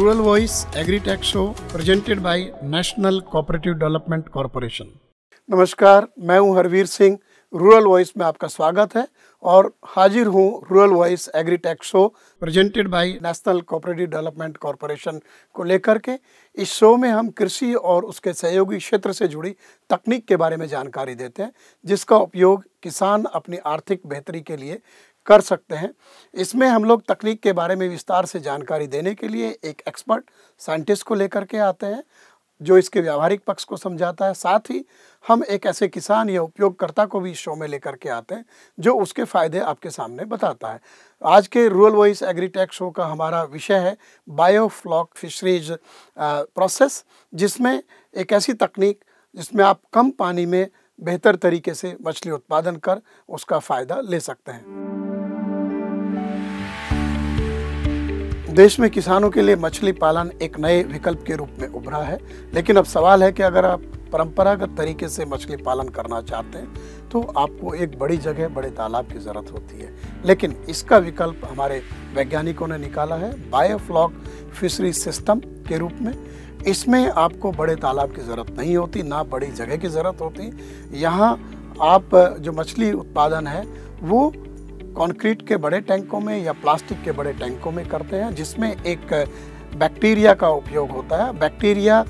rural voice agritech show presented by national cooperative development corporation नमस्कार मैं हूं Harvir Singh rural voice में आपका स्वागत है और हाजिर हूं rural voice agritech show presented by national cooperative development corporation को लेकर के इस शो में हम कृषि और उसके सहयोगी क्षेत्र से जुड़ी तकनीक के बारे में जानकारी देते हैं जिसका उपयोग किसान अपनी आर्थिक बेहतरी के लिए कर सकते हैं इसमें हम लोग तकनीक के बारे में विस्तार से जानकारी देने के लिए एक एक्सपर्ट साइंटिस्ट को लेकर के आते हैं जो इसके व्यावहारिक पक्ष को समझाता है साथ ही हम एक ऐसे किसान या उपयोगकर्ता को भी शो में लेकर के आते हैं जो उसके फ़ायदे आपके सामने बताता है आज के रूरल वॉइस एग्रीटेक शो का हमारा विषय है बायोफ्लॉक फिशरीज प्रोसेस जिसमें एक ऐसी तकनीक जिसमें आप कम पानी में बेहतर तरीके से मछली उत्पादन कर उसका फ़ायदा ले सकते हैं देश में किसानों के लिए मछली पालन एक नए विकल्प के रूप में उभरा है लेकिन अब सवाल है कि अगर आप परंपरागत तरीके से मछली पालन करना चाहते हैं तो आपको एक बड़ी जगह बड़े तालाब की ज़रूरत होती है लेकिन इसका विकल्प हमारे वैज्ञानिकों ने निकाला है बायोफ्लॉक फिशरी सिस्टम के रूप में इसमें आपको बड़े तालाब की ज़रूरत नहीं होती ना बड़ी जगह की ज़रूरत होती यहाँ आप जो मछली उत्पादन है वो कंक्रीट के बड़े टैंकों में या प्लास्टिक के बड़े टैंकों में करते हैं जिसमें एक बैक्टीरिया का उपयोग होता है बैक्टीरिया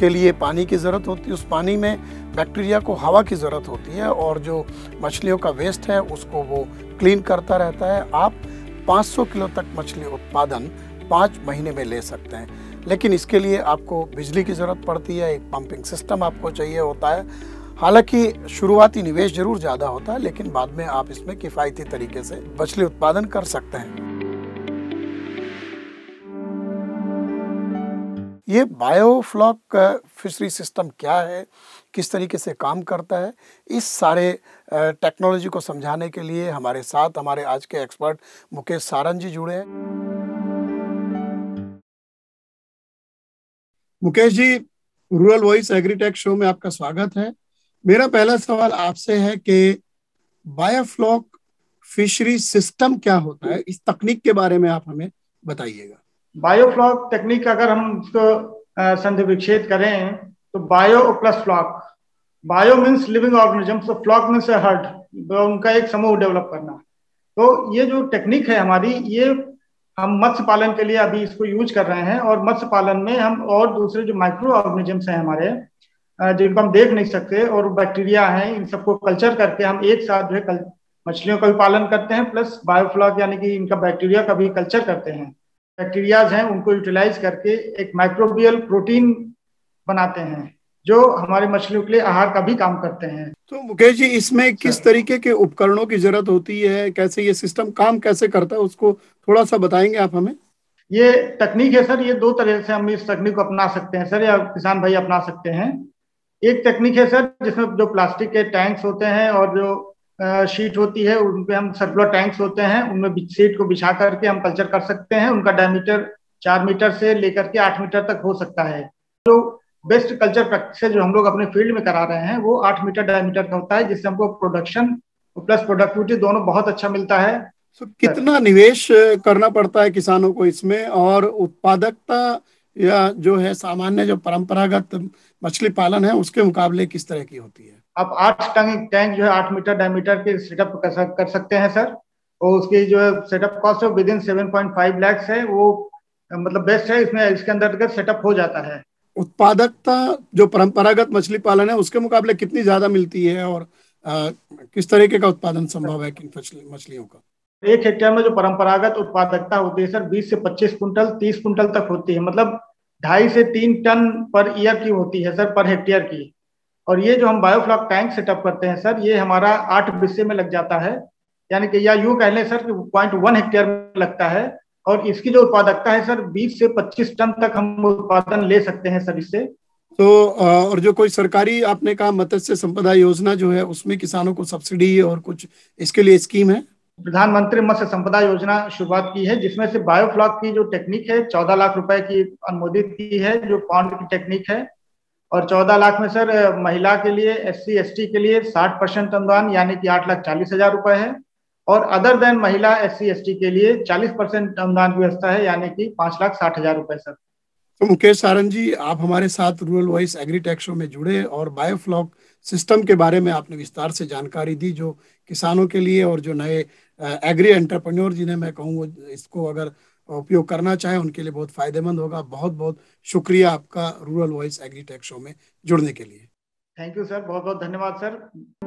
के लिए पानी की ज़रूरत होती है उस पानी में बैक्टीरिया को हवा की ज़रूरत होती है और जो मछलियों का वेस्ट है उसको वो क्लीन करता रहता है आप 500 किलो तक मछली उत्पादन पाँच महीने में ले सकते हैं लेकिन इसके लिए आपको बिजली की ज़रूरत पड़ती है एक पंपिंग सिस्टम आपको चाहिए होता है हालांकि शुरुआती निवेश जरूर ज़्यादा होता है लेकिन बाद में आप इसमें किफ़ायती तरीके से मछली उत्पादन कर सकते हैं ये बायोफ्लॉक फिशरी सिस्टम क्या है किस तरीके से काम करता है इस सारे टेक्नोलॉजी को समझाने के लिए हमारे साथ हमारे आज के एक्सपर्ट मुकेश सारंग जी जुड़े हैं Mukesh ji rural voice agritech show में आपका स्वागत है मेरा पहला सवाल आपसे है कि बायोफ्लॉक फिशरी सिस्टम क्या होता है इस तकनीक के बारे में आप हमें बताइएगा बायोफ्लॉक तकनीक अगर हम उसको तो संधिविक्षेद करें तो bio plus flock bio means living organism flock means herd तो उनका एक समूह डेवलप करना तो ये जो टेक्निक है हमारी ये हम मत्स्य पालन के लिए अभी इसको यूज कर रहे हैं और मत्स्य पालन में हम और दूसरे जो माइक्रो ऑर्गेनिजम्स हैं हमारे जिनको हम देख नहीं सकते और बैक्टीरिया है इन सबको कल्चर करके हम एक साथ जो है मछलियों का भी पालन करते हैं प्लस बायोफ्लॉक यानी कि इनका बैक्टीरिया का भी कल्चर करते हैं बैक्टीरियाज हैं उनको यूटिलाइज करके एक माइक्रोबियल प्रोटीन बनाते हैं जो हमारे मछलियों के लिए आहार का भी काम करते हैं तो मुकेश जी इसमें किस तरीके के उपकरणों की जरूरत होती है कैसे ये सिस्टम काम कैसे करता है उसको थोड़ा सा बताएंगे आप हमें ये तकनीक है सर ये दो तरह से हम इस तकनीक को अपना सकते हैं सर या किसान भाई अपना सकते हैं एक टेक्निक है सर जिसमें जो प्लास्टिक के टैंक्स होते हैं और जो शीट होती है उनपे हम सर्कुलर टैंक्स होते हैं उनमें सीट को बिछा करके हम कल्चर कर सकते हैं उनका डायमीटर चार मीटर से लेकर के आठ मीटर तक हो सकता है जो बेस्ट कल्चर प्रैक्टिस जो हम लोग अपने फील्ड में करा रहे हैं वो आठ मीटर डायमीटर का होता है जिससे हमको प्रोडक्शन प्लस प्रोडक्टिविटी दोनों बहुत अच्छा मिलता है so, कितना निवेश करना पड़ता है किसानों को इसमें और उत्पादकता या जो है सामान्य जो परंपरागत मछली पालन है उसके मुकाबले किस तरह की होती है आप आठ टन टैंक जो है आठ मीटर डायमीटर के सेटअप कर, सकते हैं सर और उसकी जो है सेटअप कॉस्ट है within seven point five lakhs है वो मतलब बेस्ट है इसमें इसके अंदर सेटअप हो जाता है उत्पादकता जो परंपरागत मछली पालन है उसके मुकाबले कितनी ज्यादा मिलती है और आ, किस तरीके का उत्पादन संभव है किन मछलियों का तो एक हेक्टेयर में जो परंपरागत उत्पादकता होती है सर 20 से 25 कुंटल 30 कुंटल तक होती है मतलब ढाई से तीन टन पर ईयर की होती है सर पर हेक्टेयर की और ये जो हम बायोफ्लॉक टैंक सेटअप करते हैं सर ये हमारा आठ बिस्से में लग जाता है यानी कि या यू कह लें सर कि पॉइंट वन हेक्टेयर में लगता है और इसकी जो उत्पादकता है सर 20 से 25 टन तक हम उत्पादन ले सकते हैं सर इससे तो और जो कोई सरकारी आपने कहा मत्स्य संपदा योजना जो है उसमें किसानों को सब्सिडी और कुछ इसके लिए स्कीम है प्रधानमंत्री मत्स्य संपदा योजना शुरुआत की है जिसमें से बायोफ्लॉक की जो टेक्निक है चौदह लाख रुपए की अनुमोदित की है जो पॉन्ड की टेक्निक है और चौदह लाख में सर महिला के लिए एस सी के लिए साठ परसेंट अनुदान यानी कि आठ लाख चालीस हजार रुपए है और अदर देन महिला एस सी के लिए चालीस परसेंट अनुदान व्यवस्था है यानी कि पांच लाख साठ हजार रुपए सर तो मुकेश सारण जी आप हमारे साथ रूरल वॉइस एग्रीटेक शो में जुड़े और बायोफ्लॉक सिस्टम के बारे में आपने विस्तार से जानकारी दी जो किसानों के लिए और जो नए एग्री एंटरप्रेन्योर जिन्हें मैं कहूँ इसको अगर उपयोग करना चाहें उनके लिए बहुत फायदेमंद होगा बहुत बहुत शुक्रिया आपका rural voice agritech show में जुड़ने के लिए थैंक यू सर बहुत बहुत धन्यवाद सर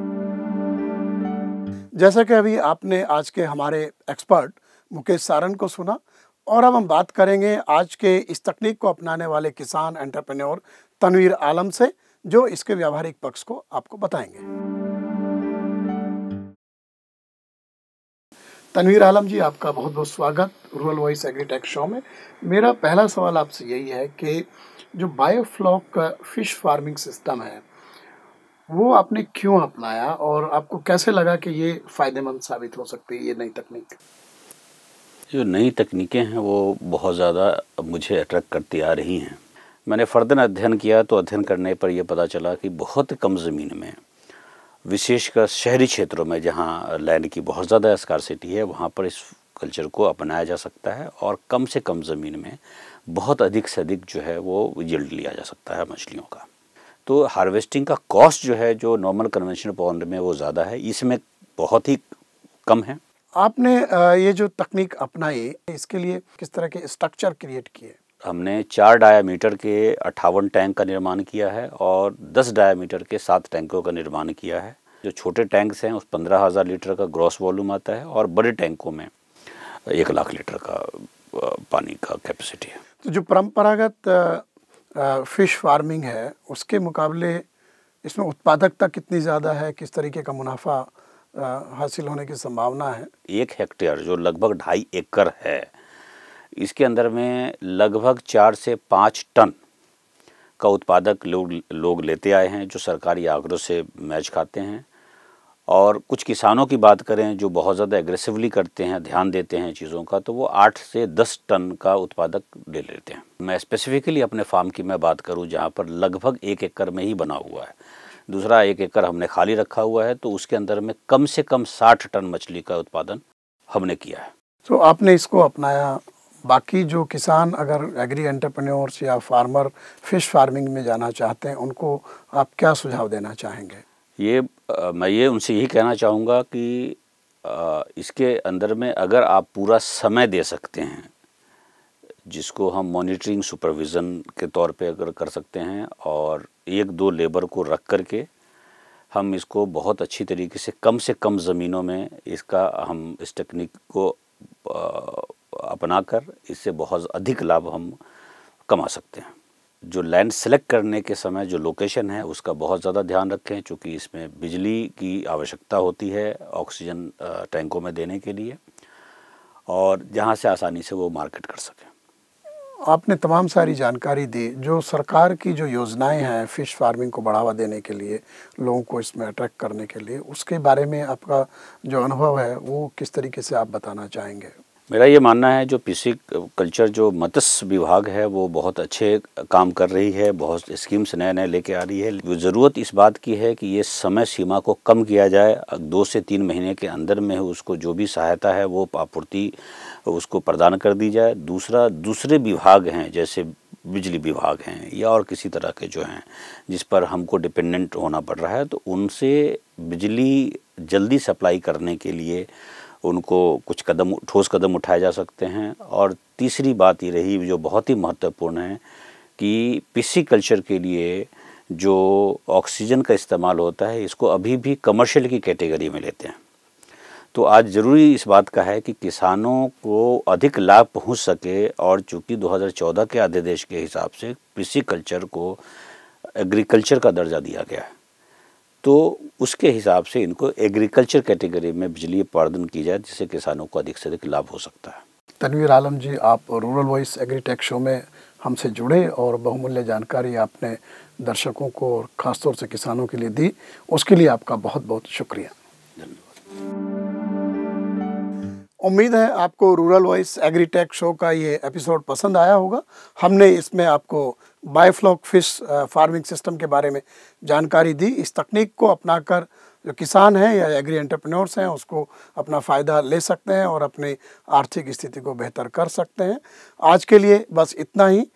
जैसा कि अभी आपने आज के हमारे एक्सपर्ट मुकेश सारन को सुना और अब हम बात करेंगे आज के इस तकनीक को अपनाने वाले किसान एंटरप्रेन्योर तनवीर आलम से जो इसके व्यावहारिक पक्ष को आपको बताएंगे तनवीर आलम जी आपका बहुत बहुत स्वागत रूरल वॉइस एग्रीटेक शो में मेरा पहला सवाल आपसे यही है कि जो बायोफ्लॉक फिश फार्मिंग सिस्टम है वो आपने क्यों अपनाया और आपको कैसे लगा कि ये फ़ायदेमंद साबित हो सकती है ये नई तकनीक जो नई तकनीकें हैं वो बहुत ज़्यादा मुझे अट्रैक्ट करती आ रही हैं मैंने फ़र्दन अध्ययन किया तो अध्ययन करने पर यह पता चला कि बहुत कम ज़मीन में विशेषकर शहरी क्षेत्रों में जहाँ लैंड की बहुत ज़्यादा स्कारसिटी है वहाँ पर इस कल्चर को अपनाया जा सकता है और कम से कम ज़मीन में बहुत अधिक से अधिक जो है वो जल्द लिया जा सकता है मछलियों का तो हार्वेस्टिंग का कॉस्ट जो है जो नॉर्मल कन्वेंशनल पॉन्ड में वो ज़्यादा है इसमें बहुत ही कम है आपने ये जो तकनीक अपनाई इसके लिए किस तरह के स्ट्रक्चर क्रिएट किए हमने चार डायामीटर के अट्ठावन टैंक का निर्माण किया है और दस डायामीटर के सात टैंकों का निर्माण किया है जो छोटे टैंक्स हैं उस पंद्रह हज़ार लीटर का ग्रॉस वॉल्यूम आता है और बड़े टैंकों में एक लाख लीटर का पानी का कैपेसिटी है तो जो परंपरागत फ़िश फार्मिंग है उसके मुकाबले इसमें उत्पादकता कितनी ज़्यादा है किस तरीके का मुनाफा हासिल होने की संभावना है एक हेक्टेयर जो लगभग ढाई एकड़ है इसके अंदर में लगभग चार से पाँच टन का उत्पादक लोग लोग लेते आए हैं जो सरकारी आंकड़ों से मैच खाते हैं और कुछ किसानों की बात करें जो बहुत ज़्यादा एग्रेसिवली करते हैं ध्यान देते हैं चीज़ों का तो वो आठ से दस टन का उत्पादक ले लेते हैं मैं स्पेसिफिकली अपने फार्म की मैं बात करूं जहां पर लगभग एक एकड़ में ही बना हुआ है दूसरा एक एकड़ हमने खाली रखा हुआ है तो उसके अंदर में कम से कम साठ टन मछली का उत्पादन हमने किया है तो आपने इसको अपनाया बाकी जो किसान अगर एग्री एंटरप्रेन्योर्स या फार्मर फिश फार्मिंग में जाना चाहते हैं उनको आप क्या सुझाव देना चाहेंगे ये आ, मैं ये उनसे यही कहना चाहूँगा कि आ, इसके अंदर में अगर आप पूरा समय दे सकते हैं जिसको हम मॉनिटरिंग सुपरविज़न के तौर पे अगर कर सकते हैं और एक दो लेबर को रख कर के हम इसको बहुत अच्छी तरीके से कम से कम ज़मीनों में इसका हम इस टेक्निक को अपनाकर इससे बहुत अधिक लाभ हम कमा सकते हैं जो लैंड सेलेक्ट करने के समय जो लोकेशन है उसका बहुत ज़्यादा ध्यान रखें चूँकि इसमें बिजली की आवश्यकता होती है ऑक्सीजन टैंकों में देने के लिए और जहाँ से आसानी से वो मार्केट कर सकें आपने तमाम सारी जानकारी दी जो सरकार की जो योजनाएं हैं फ़िश फार्मिंग को बढ़ावा देने के लिए लोगों को इसमें अट्रैक्ट करने के लिए उसके बारे में आपका जो अनुभव है वो किस तरीके से आप बताना चाहेंगे मेरा ये मानना है जो पीसी कल्चर जो मत्स्य विभाग है वो बहुत अच्छे काम कर रही है बहुत स्कीम्स नए नए लेके आ रही है ज़रूरत इस बात की है कि ये समय सीमा को कम किया जाए दो से तीन महीने के अंदर में उसको जो भी सहायता है वो आपूर्ति उसको प्रदान कर दी जाए दूसरा दूसरे विभाग हैं जैसे बिजली विभाग हैं या और किसी तरह के जो हैं जिस पर हमको डिपेंडेंट होना पड़ रहा है तो उनसे बिजली जल्दी सप्लाई करने के लिए उनको कुछ कदम ठोस कदम उठाए जा सकते हैं और तीसरी बात ये रही जो बहुत ही महत्वपूर्ण है कि पीसी कल्चर के लिए जो ऑक्सीजन का इस्तेमाल होता है इसको अभी भी कमर्शियल की कैटेगरी में लेते हैं तो आज ज़रूरी इस बात का है कि किसानों को अधिक लाभ पहुंच सके और चूँकि 2014 के अध्यादेश के हिसाब से कृषि कल्चर को एग्रीकल्चर का दर्जा दिया गया है तो उसके हिसाब से इनको एग्रीकल्चर कैटेगरी में बिजली उत्पादन की जाए जिससे किसानों को अधिक से अधिक लाभ हो सकता है तनवीर आलम जी आप रूरल वॉइस एग्रीटेक शो में हमसे जुड़े और बहुमूल्य जानकारी आपने दर्शकों को और ख़ासतौर से किसानों के लिए दी उसके लिए आपका बहुत बहुत शुक्रिया उम्मीद है आपको रूरल वॉइस एग्रीटेक शो का ये एपिसोड पसंद आया होगा हमने इसमें आपको बायफ्लॉक फिश फार्मिंग सिस्टम के बारे में जानकारी दी इस तकनीक को अपनाकर जो किसान हैं या एग्री एंटरप्रेन्योर्स हैं उसको अपना फ़ायदा ले सकते हैं और अपनी आर्थिक स्थिति को बेहतर कर सकते हैं आज के लिए बस इतना ही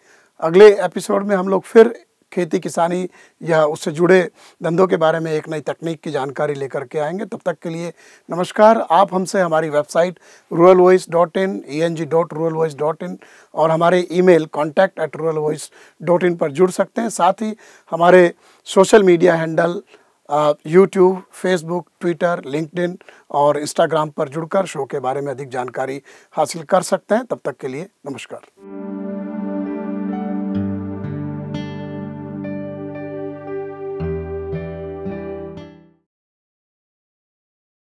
अगले एपिसोड में हम लोग फिर खेती किसानी या उससे जुड़े धंधों के बारे में एक नई तकनीक की जानकारी लेकर के आएंगे तब तक के लिए नमस्कार आप हमसे हमारी website rural voice dot in E N G dot rural voice dot in और हमारे email contact at rural voice dot in पर जुड़ सकते हैं साथ ही हमारे social media handle YouTube Facebook Twitter LinkedIn और इंस्टाग्राम पर जुड़कर शो के बारे में अधिक जानकारी हासिल कर सकते हैं तब तक के लिए नमस्कार